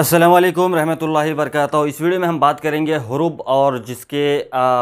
असलम रहमतुल्लाहि वरकत इस वीडियो में हम बात करेंगे हरूब और जिसके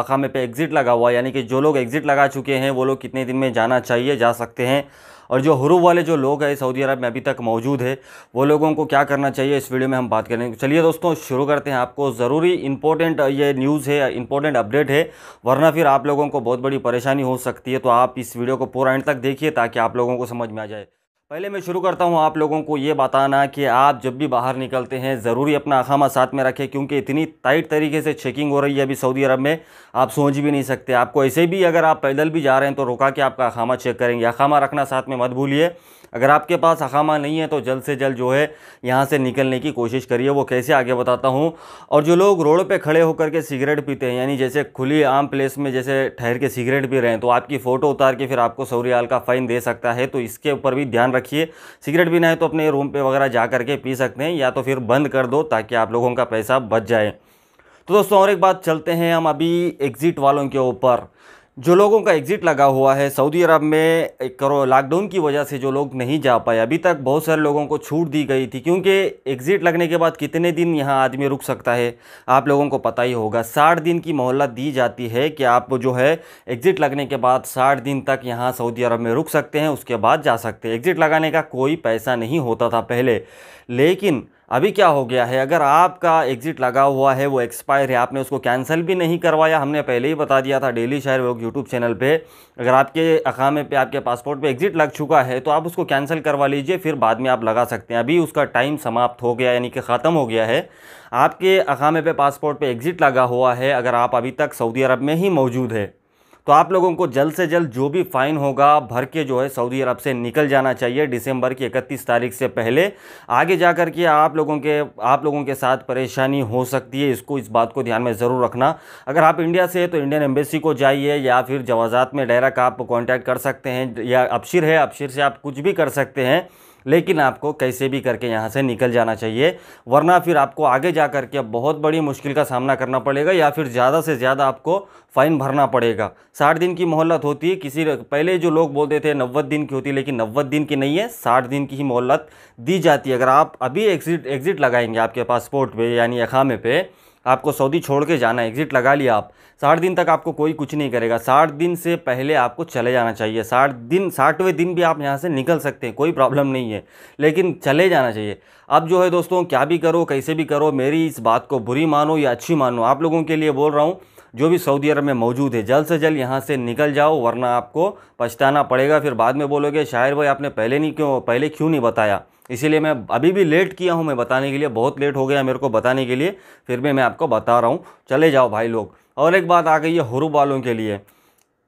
खामे पे एग्ज़िट लगा हुआ यानी कि जो लोग एग्ज़िट लगा चुके हैं वो लोग कितने दिन में जाना चाहिए जा सकते हैं और जो हरूब वाले जो लोग हैं सऊदी अरब में अभी तक मौजूद है वो लोगों को क्या करना चाहिए इस वीडियो में हम बात करेंगे चलिए दोस्तों शुरू करते हैं आपको ज़रूरी इंपॉर्टेंट ये न्यूज़ है इंपॉर्टेंट अपडेट है वरना फिर आप लोगों को बहुत बड़ी परेशानी हो सकती है तो आप इस वीडियो को पूरा एंड तक देखिए ताकि आप लोगों को समझ में आ जाए पहले मैं शुरू करता हूँ आप लोगों को ये बताना कि आप जब भी बाहर निकलते हैं ज़रूरी अपना अखामा साथ में रखें क्योंकि इतनी टाइट तरीके से चेकिंग हो रही है अभी सऊदी अरब में आप सोच भी नहीं सकते आपको ऐसे भी अगर आप पैदल भी जा रहे हैं तो रुका के आपका अखामा चेक करेंगे अखामा रखना साथ में मत भूलिए अगर आपके पास अखामा नहीं है तो जल्द से जल्द जो है यहाँ से निकलने की कोशिश करिए वो कैसे आगे बताता हूँ और जो लोग रोड पर खड़े होकर के सिगरेट पीते हैं यानी जैसे खुली आम प्लेस में जैसे ठहर के सिगरेट पी रहे हैं तो आपकी फ़ोटो उतार के फिर आपको सौरियाल का फ़ाइन दे सकता है तो इसके ऊपर भी ध्यान रखिए सिगरेट पीना है तो अपने रूम पे वगैरह जा करके पी सकते हैं या तो फिर बंद कर दो ताकि आप लोगों का पैसा बच जाए तो दोस्तों और एक बात चलते हैं हम अभी एग्ज़िट वालों के ऊपर जो लोगों का एग्ज़िट लगा हुआ है सऊदी अरब में करो लॉकडाउन की वजह से जो लोग नहीं जा पाए अभी तक बहुत सारे लोगों को छूट दी गई थी क्योंकि एग्ज़िट लगने के बाद कितने दिन यहाँ आदमी रुक सकता है आप लोगों को पता ही होगा साठ दिन की मोहलत दी जाती है कि आप जो है एग्ज़िट लगने के बाद साठ दिन तक यहाँ सऊदी अरब में रुक सकते हैं उसके बाद जा सकते हैं एग्ज़िट लगाने का कोई पैसा नहीं होता था पहले लेकिन अभी क्या हो गया है अगर आपका एग्ज़िट लगा हुआ है वो एक्सपायर है आपने उसको कैंसिल भी नहीं करवाया हमने पहले ही बता दिया था डेली शायर वो यूट्यूब चैनल पे अगर आपके अकामे पे आपके पासपोर्ट पे एग्ज़िट लग चुका है तो आप उसको कैंसिल करवा लीजिए फिर बाद में आप लगा सकते हैं अभी उसका टाइम समाप्त हो गया यानी कि ख़त्म हो गया है आपके अकामे पे पासपोर्ट पर एग्ज़िट लगा हुआ है अगर आप अभी तक सऊदी अरब में ही मौजूद है तो आप लोगों को जल्द से जल्द जो भी फ़ाइन होगा भर के जो है सऊदी अरब से निकल जाना चाहिए दिसंबर की इकतीस तारीख से पहले आगे जा कर के आप लोगों के आप लोगों के साथ परेशानी हो सकती है इसको इस बात को ध्यान में ज़रूर रखना अगर आप इंडिया से तो इंडियन एम्बेसी को जाइए या फिर जवाजात में डायरेक्ट आप कॉन्टैक्ट कर सकते हैं या अबशिर है अबशिर से आप कुछ भी कर सकते हैं लेकिन आपको कैसे भी करके यहाँ से निकल जाना चाहिए वरना फिर आपको आगे जा कर के बहुत बड़ी मुश्किल का सामना करना पड़ेगा या फिर ज़्यादा से ज़्यादा आपको फ़ाइन भरना पड़ेगा साठ दिन की मोहलत होती है किसी पहले जो लोग बोलते थे नब्बे दिन की होती है लेकिन नब्बे दिन की नहीं है साठ दिन की ही मोहलत दी जाती है अगर आप अभी एग्ज़िट एग्ज़िट लगाएंगे आपके पासपोर्ट पर यानी अखामे पर आपको सऊदी छोड़ के जाना है एग्ज़िट लगा लिया आप साठ दिन तक आपको कोई कुछ नहीं करेगा साठ दिन से पहले आपको चले जाना चाहिए साठ दिन साठवें दिन भी आप यहाँ से निकल सकते हैं कोई प्रॉब्लम नहीं है लेकिन चले जाना चाहिए अब जो है दोस्तों क्या भी करो कैसे भी करो मेरी इस बात को बुरी मानो या अच्छी मानो आप लोगों के लिए बोल रहा हूँ जो भी सऊदी अरब में मौजूद है जल्द से जल्द यहाँ से निकल जाओ वरना आपको पछताना पड़ेगा फिर बाद में बोलोगे शायर भाई आपने पहले नहीं क्यों पहले क्यों नहीं बताया इसीलिए मैं अभी भी लेट किया हूँ मैं बताने के लिए बहुत लेट हो गया मेरे को बताने के लिए फिर भी मैं आपको बता रहा हूँ चले जाओ भाई लोग और एक बात आ गई है हरूब वालों के लिए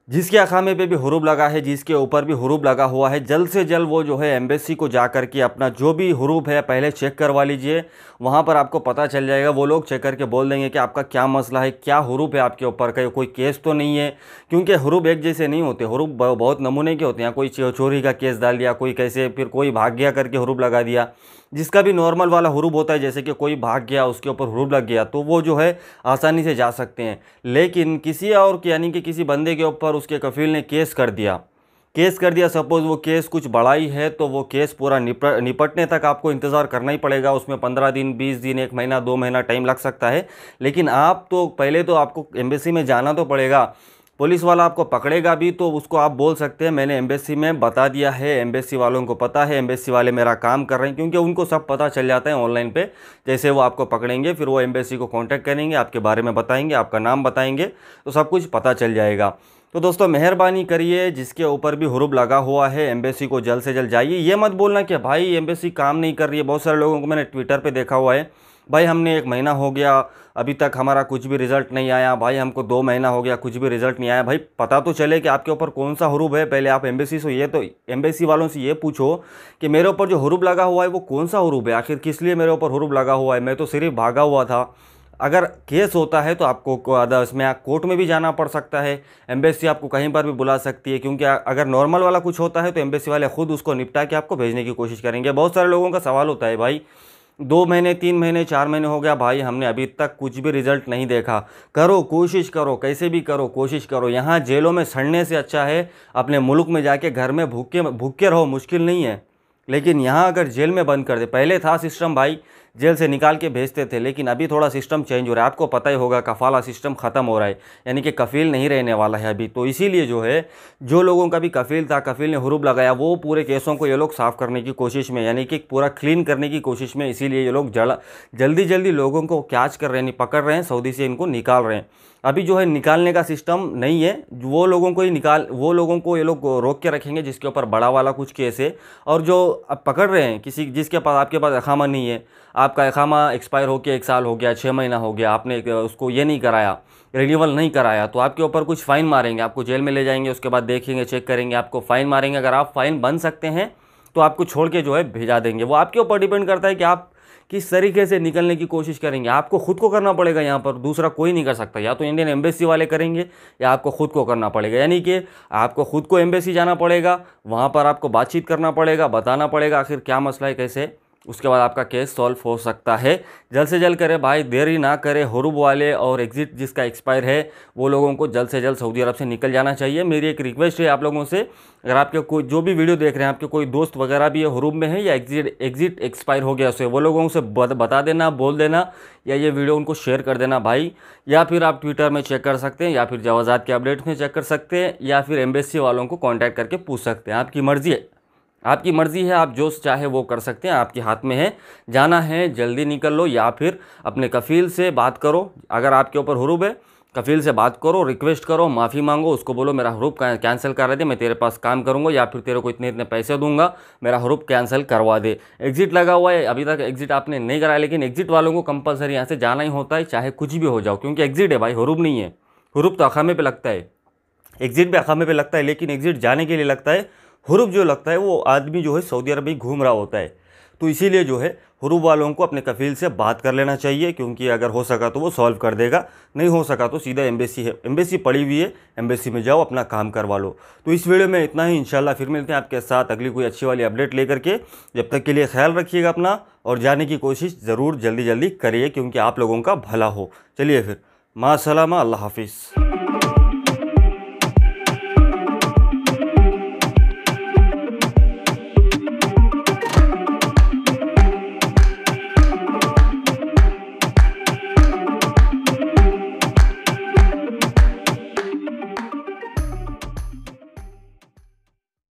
जिसके अखामे पे भी हरूब लगा है जिसके ऊपर भी हरूब लगा हुआ है जल्द से जल्द वो जो है एम्बेसी को जा कर के अपना जो भी हरूब है पहले चेक करवा लीजिए वहाँ पर आपको पता चल जाएगा वो लोग चेक करके बोल देंगे कि आपका क्या मसला है क्या हरूब है आपके ऊपर का कोई केस तो नहीं है क्योंकि हरूब एक जैसे नहीं होते हरूब बहुत नमूने के होते हैं कोई चोरी का केस डाल दिया कोई कैसे फिर कोई भाग गया करके हरूब लगा दिया जिसका भी नॉर्मल वाला हरूब होता है जैसे कि कोई भाग गया उसके ऊपर हरूब लग गया तो वो जो है आसानी से जा सकते हैं लेकिन किसी और यानी कि किसी बंदे के ऊपर और उसके कफील ने केस कर दिया केस कर दिया सपोज़ वो केस कुछ बड़ा ही है तो वो केस पूरा निपटने तक आपको इंतज़ार करना ही पड़ेगा उसमें पंद्रह दिन बीस दिन एक महीना दो महीना टाइम लग सकता है लेकिन आप तो पहले तो आपको एम्बेसी में जाना तो पड़ेगा पुलिस वाला आपको पकड़ेगा भी तो उसको आप बोल सकते हैं मैंने एम्बेसी में बता दिया है एम्बेसी वालों को पता है एम्बेसी वाले मेरा काम कर रहे हैं क्योंकि उनको सब पता चल जाता है ऑनलाइन पे जैसे वो आपको पकड़ेंगे फिर वो एम्बेसी को कांटेक्ट करेंगे आपके बारे में बताएंगे आपका नाम बताएंगे तो सब कुछ पता चल जाएगा तो दोस्तों मेहरबानी करिए जिसके ऊपर भी हुरूब लगा हुआ है एम्बेसी को जल्द से जल्द जाइए ये मत बोलना कि भाई एम्बेसी काम नहीं कर रही है बहुत सारे लोगों को मैंने ट्विटर पे देखा हुआ है भाई हमने एक महीना हो गया अभी तक हमारा कुछ भी रिज़ल्ट नहीं आया भाई हमको दो महीना हो गया कुछ भी रिज़ल्ट नहीं आया भाई पता तो चले कि आपके ऊपर कौन सा हरूब है पहले आप एम्बेसी से ये तो एम्बेसी वालों से ये पूछो कि मेरे ऊपर जो हरूब लगा हुआ है वो कौन सा हरूब है आखिर किस लिए मेरे ऊपर हरूब लगा हुआ है मैं तो सिर्फ भागा हुआ था अगर केस होता है तो आपको इसमें कोर्ट में भी जाना पड़ सकता है एम्बेसी आपको कहीं पर भी बुला सकती है क्योंकि अगर नॉर्मल वाला कुछ होता है तो एम्बेसी वाले खुद उसको निपटा के आपको भेजने की कोशिश करेंगे बहुत सारे लोगों का सवाल होता है भाई दो महीने तीन महीने चार महीने हो गया भाई हमने अभी तक कुछ भी रिजल्ट नहीं देखा करो कोशिश करो कैसे भी करो कोशिश करो यहाँ जेलों में सड़ने से अच्छा है अपने मुल्क में जाके घर में भूखे भूखे रहो मुश्किल नहीं है लेकिन यहाँ अगर जेल में बंद कर दे पहले था सिस्टम भाई जेल से निकाल के भेजते थे लेकिन अभी थोड़ा सिस्टम चेंज हो रहा है आपको पता ही होगा कफाला सिस्टम ख़त्म हो रहा है यानी कि कफील नहीं रहने वाला है अभी तो इसीलिए जो है जो लोगों का भी कफील था कफील ने हरूब लगाया वो पूरे केसों को ये लोग साफ़ करने की कोशिश में यानी कि पूरा क्लीन करने की कोशिश में इसीलिए ये लोग जला जल्दी जल्दी लोगों को कैच कर रहे हैं पकड़ रहे हैं सऊदी से इनको निकाल रहे हैं अभी जो है निकालने का सिस्टम नहीं है वो लोगों को ही निकाल वो लोगों को ये लोग रोक के रखेंगे जिसके ऊपर बड़ा वाला कुछ केस है और जो पकड़ रहे हैं किसी जिसके पास आपके पास अखामा नहीं है आपका खामा एक्सपायर होकर एक साल हो गया छः महीना हो गया आपने उसको ये नहीं कराया रिन्यूअल नहीं कराया तो आपके ऊपर कुछ फ़ाइन मारेंगे आपको जेल में ले जाएंगे उसके बाद देखेंगे चेक करेंगे आपको फ़ाइन मारेंगे अगर आप फ़ाइन बन सकते हैं तो आपको छोड़ के जो है भेजा देंगे वो आपके ऊपर डिपेंड करता है कि आप किस तरीके से निकलने की कोशिश करेंगे आपको खुद को करना पड़ेगा यहाँ पर दूसरा कोई नहीं कर सकता या तो इंडियन एम्बेसी वाले करेंगे या आपको खुद को करना पड़ेगा यानी कि आपको खुद को एम्बेसी जाना पड़ेगा वहाँ पर आपको बातचीत करना पड़ेगा बताना पड़ेगा आखिर क्या मसला है कैसे उसके बाद आपका केस सॉल्व हो सकता है जल्द से जल्द करें भाई देरी ना करें हरूब वाले और एग्जिट जिसका एक्सपायर है वो लोगों को जल्द से जल्द सऊदी अरब से निकल जाना चाहिए मेरी एक रिक्वेस्ट है आप लोगों से अगर आपके कोई जो भी वीडियो देख रहे हैं आपके कोई दोस्त वगैरह भी हरूब में है या एग्जिट एग्जिट एक्सपायर हो गया उसे वो लोगों से बता देना बोल देना या ये वीडियो उनको शेयर कर देना भाई या फिर आप ट्विटर में चेक कर सकते हैं या फिर जवाजात के अपडेट्स में चेक कर सकते हैं या फिर एम्बेसी वालों को कॉन्टैक्ट करके पूछ सकते हैं आपकी मर्ज़ी है आपकी मर्ज़ी है आप जो चाहे वो कर सकते हैं आपके हाथ में है जाना है जल्दी निकल लो या फिर अपने कफील से बात करो अगर आपके ऊपर हरूब है कफील से बात करो रिक्वेस्ट करो माफ़ी मांगो उसको बोलो मेरा हरूप कैंसिल करा दे मैं तेरे पास काम करूँगा या फिर तेरे को इतने इतने पैसे दूंगा मेरा हरूप कैंसिल करवा दे एग्जिट लगा हुआ है अभी तक एग्जिट आपने नहीं कराया लेकिन एग्जिट वालों को कंपलसरी यहाँ से जाना ही होता है चाहे कुछ भी हो जाओ क्योंकि एग्जिट है भाई हरूप नहीं है हरूप तो अखामे पर लगता है एग्जिट भी अखामे पर लगता है लेकिन एग्जिट जाने के लिए लगता है हरूब जो लगता है वो आदमी जो है सऊदी अरब में घूम रहा होता है तो इसीलिए जो है हरूब वालों को अपने कफील से बात कर लेना चाहिए क्योंकि अगर हो सका तो वो सॉल्व कर देगा नहीं हो सका तो सीधा एम्बेसी है एम्बेसी पड़ी हुई है एम्बेसी में जाओ अपना काम करवा लो तो इस वीडियो में इतना ही इंशाल्लाह फिर मिलते हैं आपके साथ अगली कोई अच्छी वाली अपडेट लेकर के जब तक के लिए ख्याल रखिएगा अपना और जाने की कोशिश ज़रूर जल्दी जल्दी करिए क्योंकि आप लोगों का भला हो चलिए फिर माँ सलामा अल्लाह हाफिज़